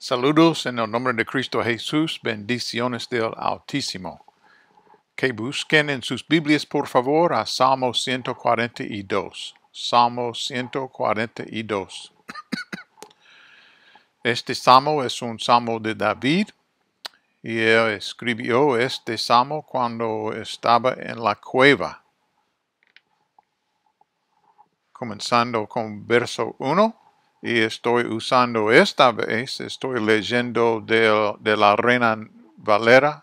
Saludos en el nombre de Cristo Jesús, bendiciones del Altísimo. Que busquen en sus Biblias por favor a Salmo 142. Salmo 142. Este salmo es un salmo de David y él escribió este salmo cuando estaba en la cueva. Comenzando con verso 1 y estoy usando esta vez, estoy leyendo de, la Reina Valera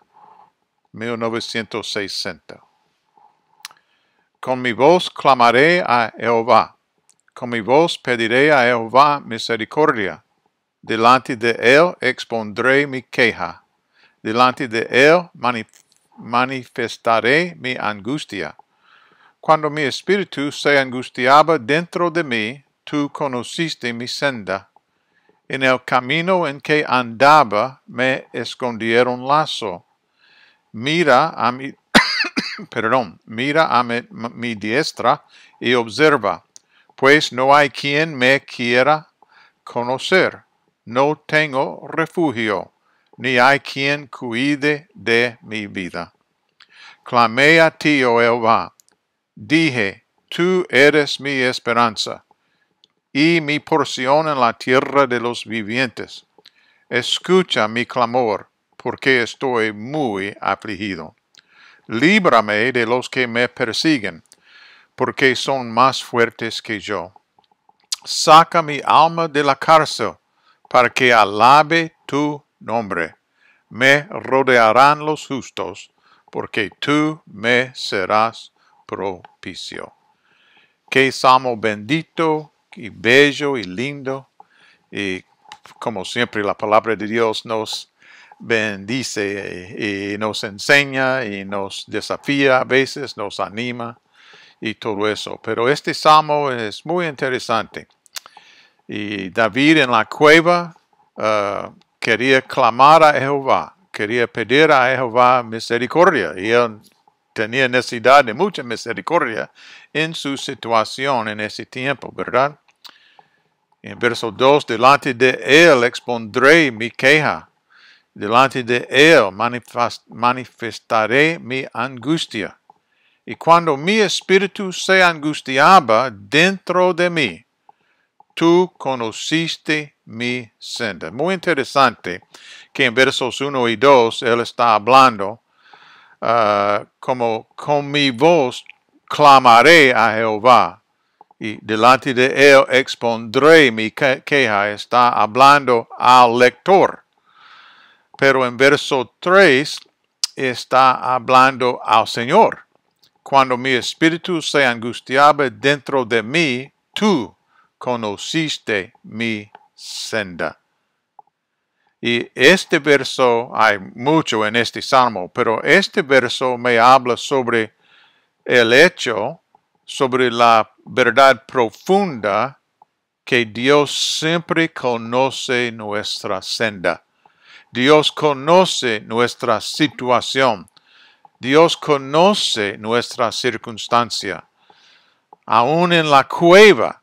1960. Con mi voz clamaré a Jehová, con mi voz pediré a Jehová misericordia. Delante de él expondré mi queja, delante de él manifestaré mi angustia. Cuando mi espíritu se angustiaba dentro de mí, tú conociste mi senda. En el camino en que andaba me escondieron lazo. Mira a mi, perdón, mira a mi, diestra y observa, pues no hay quien me quiera conocer. No tengo refugio, ni hay quien cuide de mi vida. Clamé a ti, oh Jehová. Dije, tú eres mi esperanza y mi porción en la tierra de los vivientes. Escucha mi clamor, porque estoy muy afligido. Líbrame de los que me persiguen, porque son más fuertes que yo. Saca mi alma de la cárcel, para que alabe tu nombre. Me rodearán los justos, porque tú me serás propicio. Que salmo bendito y bello y lindo. Y como siempre, la palabra de Dios nos bendice y nos enseña y nos desafía a veces, nos anima y todo eso. Pero este salmo es muy interesante. Y David en la cueva ah, quería clamar a Jehová, quería pedir a Jehová misericordia. Y él tenía necesidad de mucha misericordia en su situación en ese tiempo, ¿verdad? En verso 2, delante de Él expondré mi queja, delante de Él manifestaré mi angustia. Y cuando mi espíritu se angustiaba dentro de mí, tú conociste mi senda. Muy interesante que en versos 1 y 2 Él está hablando ah, como con mi voz clamaré a Jehová y delante de él expondré mi queja, está hablando al lector. Pero en verso 3 está hablando al Señor. Cuando mi espíritu se angustiaba dentro de mí, tú conociste mi senda. Y este verso, hay mucho en este salmo, pero este verso me habla sobre el hecho sobre la verdad profunda que Dios siempre conoce nuestra senda. Dios conoce nuestra situación. Dios conoce nuestra circunstancia. Aún en la cueva,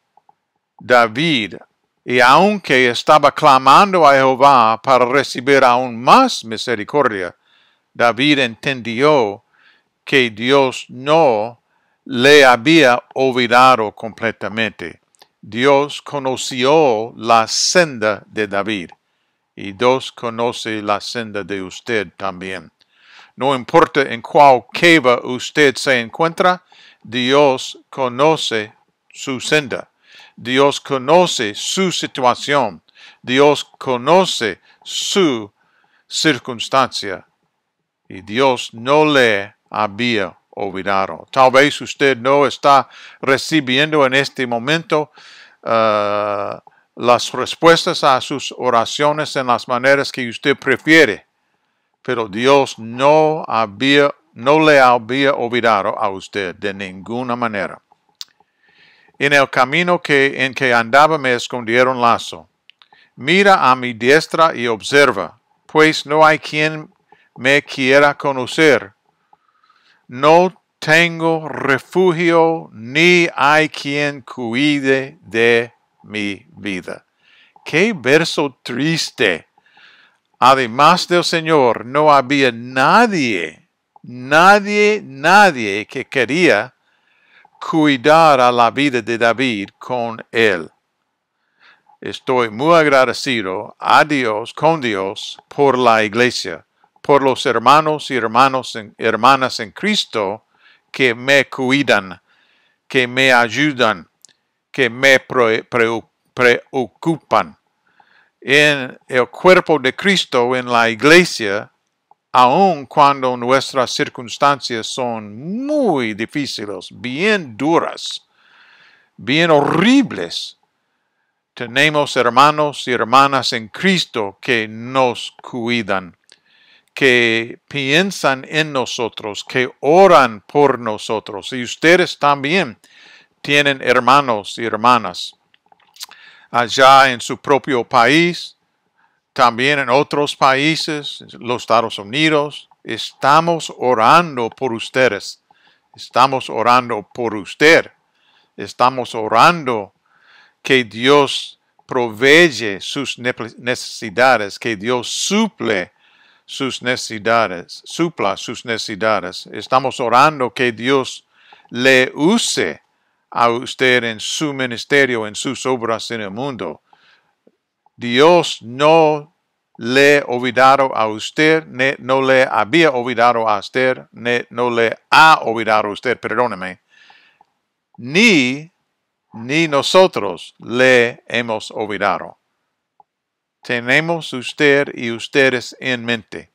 David, y aunque estaba clamando a Jehová para recibir aún más misericordia, David entendió que Dios no le había olvidado completamente. Dios conoció la senda de David y Dios conoce la senda de usted también. No importa en cuál cava usted se encuentra, Dios conoce su senda. Dios conoce su situación. Dios conoce su circunstancia. Y Dios no le había Tal vez usted no está recibiendo en este momento eh, las respuestas a sus oraciones en las maneras que usted prefiere, pero Dios no, había, no le había olvidado a usted de ninguna manera. En el camino que, en que andaba me escondieron lazo. Mira a mi diestra y observa, pues no hay quien me quiera conocer no tengo refugio ni hay quien cuide de mi vida. Qué verso triste. Además del Señor, no había nadie, nadie, nadie que quería cuidar a la vida de David con él. Estoy muy agradecido a Dios, con Dios, por la iglesia por los hermanos y hermanos hermanas en Cristo que me cuidan, que me ayudan, que me preocupan. En el cuerpo de Cristo, en la iglesia, aun cuando nuestras circunstancias son muy difíciles, bien duras, bien horribles, tenemos hermanos y hermanas en Cristo que nos cuidan que piensan en nosotros, que oran por nosotros. Y ustedes también tienen hermanos y hermanas allá en su propio país, también en otros países, los Estados Unidos. Estamos orando por ustedes. Estamos orando por usted. Estamos orando que Dios provee sus necesidades, que Dios suple sus necesidades, supla sus necesidades. Estamos orando que Dios le use a usted en su ministerio, en sus obras en el mundo. Dios no le olvidado a usted, no le había olvidado a usted, no le ha olvidado a usted, perdóneme, ni, ni nosotros le hemos olvidado. Tenemos usted y ustedes en mente.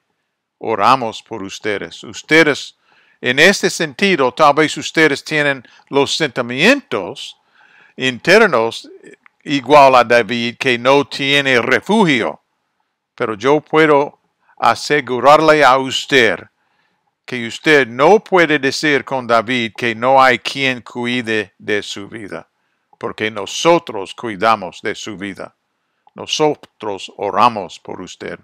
Oramos por ustedes. Ustedes, en este sentido, tal vez ustedes tienen los sentimientos internos eh, igual a David que no tiene refugio. Pero yo puedo asegurarle a usted que usted no puede decir con David que no hay quien cuide de su vida, porque nosotros cuidamos de su vida. Nosotros oramos por usted.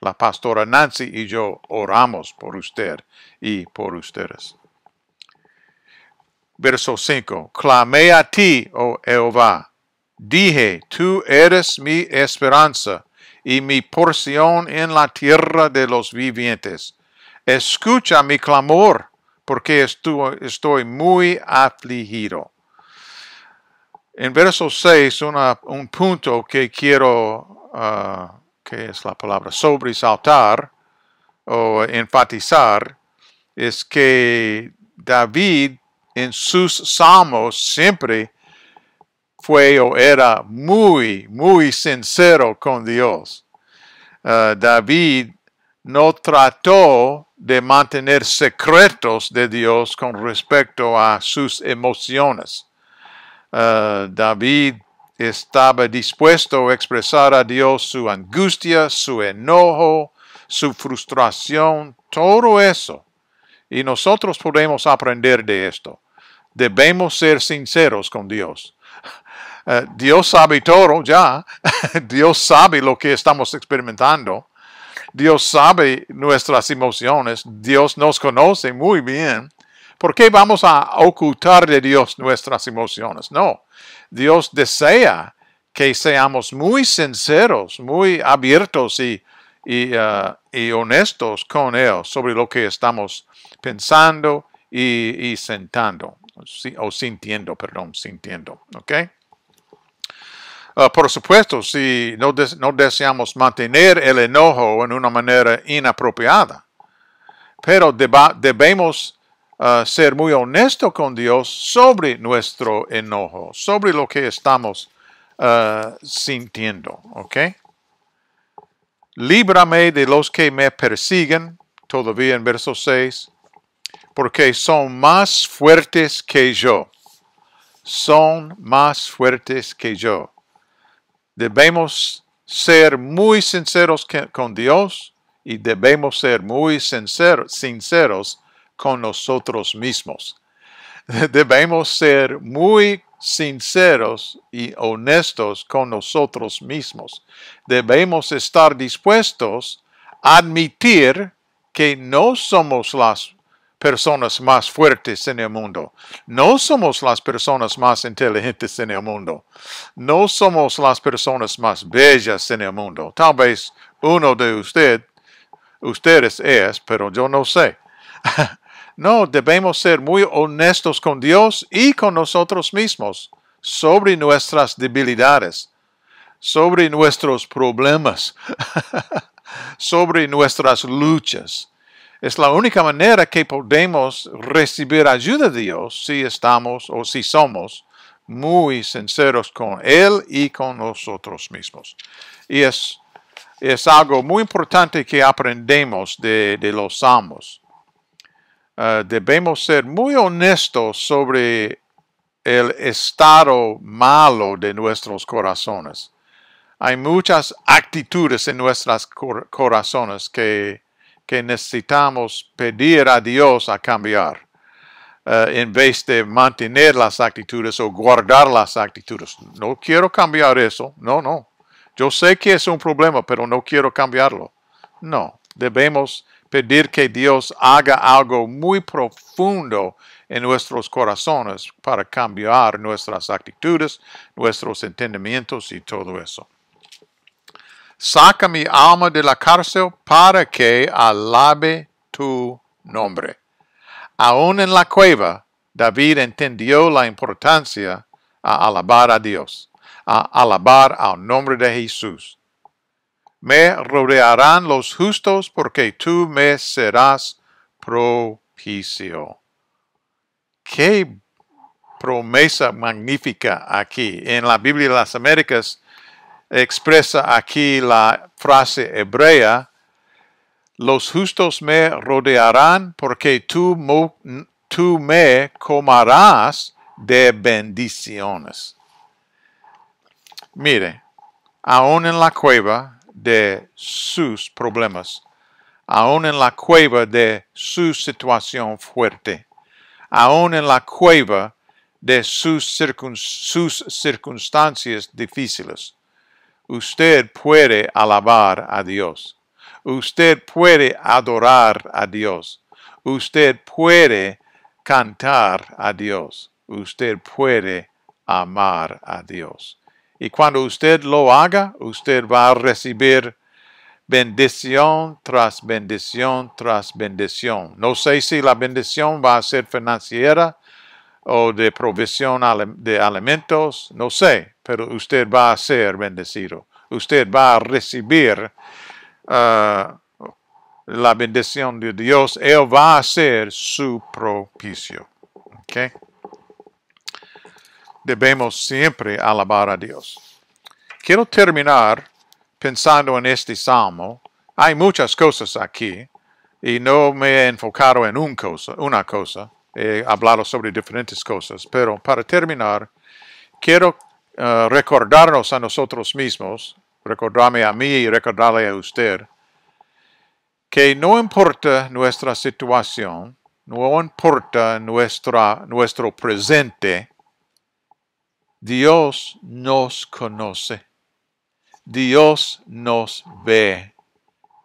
La pastora Nancy y yo oramos por usted y por ustedes. Verso 5. Clamé a ti, oh Jehová. Dije, tú eres mi esperanza y mi porción en la tierra de los vivientes. Escucha mi clamor, porque estoy muy afligido. En verso 6, una, un punto que quiero, ah, que es la palabra, sobresaltar o enfatizar, es que David en sus salmos siempre fue o era muy, muy sincero con Dios. Ah, David no trató de mantener secretos de Dios con respecto a sus emociones. Ah, David estaba dispuesto a expresar a Dios su angustia, su enojo, su frustración, todo eso. Y nosotros podemos aprender de esto. Debemos ser sinceros con Dios. Ah, Dios sabe todo ya. Dios sabe lo que estamos experimentando. Dios sabe nuestras emociones. Dios nos conoce muy bien. ¿Por qué vamos a ocultar de Dios nuestras emociones? No, Dios desea que seamos muy sinceros, muy abiertos y, y, uh, honestos con Él sobre lo que estamos pensando y, sentando, o sintiendo, perdón, sintiendo, ¿ok? Uh, por supuesto, si no, no deseamos mantener el enojo en una manera inapropiada, pero debemos ser muy honesto con Dios sobre nuestro enojo, sobre lo que estamos ah, sintiendo. ¿Ok? Líbrame de los que me persiguen, todavía en verso 6, porque son más fuertes que yo. Son más fuertes que yo. Debemos ser muy sinceros con Dios y debemos ser muy sinceros con nosotros mismos. Debemos ser muy sinceros y honestos con nosotros mismos. Debemos estar dispuestos a admitir que no somos las personas más fuertes en el mundo. No somos las personas más inteligentes en el mundo. No somos las personas más bellas en el mundo. Tal vez uno de usted, ustedes es, pero yo no sé. No, debemos ser muy honestos con Dios y con nosotros mismos sobre nuestras debilidades, sobre nuestros problemas, sobre nuestras luchas. Es la única manera que podemos recibir ayuda de Dios si estamos o si somos muy sinceros con Él y con nosotros mismos. Y es, es algo muy importante que aprendemos de, de los salmos. Ah, debemos ser muy honestos sobre el estado malo de nuestros corazones. Hay muchas actitudes en nuestros corazones que, necesitamos pedir a Dios a cambiar. Ah, en vez de mantener las actitudes o guardar las actitudes. No quiero cambiar eso. No, no. Yo sé que es un problema, pero no quiero cambiarlo. No, debemos pedir que Dios haga algo muy profundo en nuestros corazones para cambiar nuestras actitudes, nuestros entendimientos y todo eso. Saca mi alma de la cárcel para que alabe tu nombre. Aún en la cueva, David entendió la importancia a alabar a Dios, a alabar al nombre de Jesús. Me rodearán los justos porque tú me serás propicio. Qué promesa magnífica aquí. En la Biblia de las Américas expresa aquí la frase hebrea, los justos me rodearán porque tú, me comarás de bendiciones. Mire, aún en la cueva, de sus problemas, aún en la cueva de su situación fuerte, aún en la cueva de sus, sus circunstancias difíciles. Usted puede alabar a Dios. Usted puede adorar a Dios. Usted puede cantar a Dios. Usted puede amar a Dios. Y cuando usted lo haga, usted va a recibir bendición tras bendición tras bendición. No sé si la bendición va a ser financiera o de provisión de alimentos, no sé, pero usted va a ser bendecido. Usted va a recibir ah, la bendición de Dios. Él va a ser su propicio. Okay? debemos siempre alabar a Dios. Quiero terminar pensando en este salmo. Hay muchas cosas aquí y no me he enfocado en cosa, una cosa. He hablado sobre diferentes cosas, pero para terminar, quiero eh, recordarnos a nosotros mismos, recordarme a mí y recordarle a usted, que no importa nuestra situación, no importa nuestra, nuestro presente, Dios nos conoce. Dios nos ve.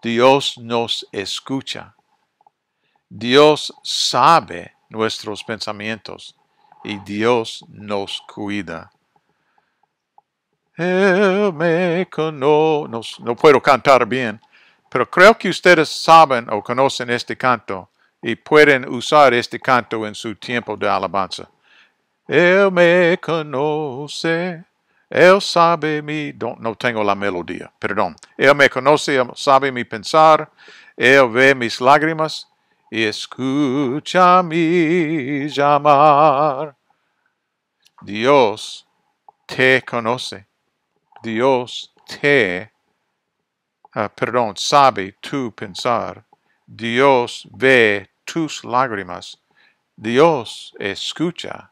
Dios nos escucha. Dios sabe nuestros pensamientos y Dios nos cuida. No, no puedo cantar bien, pero creo que ustedes saben o conocen este canto y pueden usar este canto en su tiempo de alabanza. Él me conoce, Él sabe mi No tengo la melodía, perdón. Él me conoce, Él sabe mi pensar, Él ve mis lágrimas y escucha mi llamar. Dios te conoce. Dios te, ah, perdón, sabe tu pensar. Dios ve tus lágrimas. Dios escucha